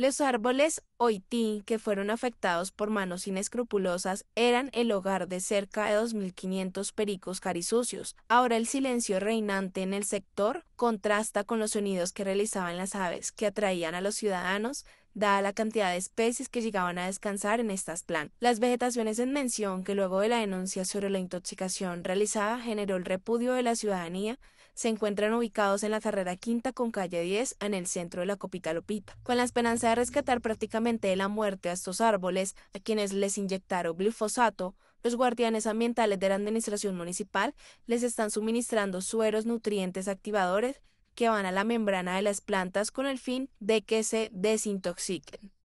Los árboles Oití, que fueron afectados por manos inescrupulosas, eran el hogar de cerca de 2.500 pericos carisucios. Ahora el silencio reinante en el sector contrasta con los sonidos que realizaban las aves, que atraían a los ciudadanos dada la cantidad de especies que llegaban a descansar en estas plantas. Las vegetaciones en mención, que luego de la denuncia sobre la intoxicación realizada generó el repudio de la ciudadanía, se encuentran ubicados en la carrera quinta con calle 10 en el centro de la Copita Lopita. con la esperanza de rescatar prácticamente de la muerte a estos árboles, a quienes les inyectaron glifosato, los guardianes ambientales de la administración municipal les están suministrando sueros nutrientes activadores que van a la membrana de las plantas con el fin de que se desintoxiquen.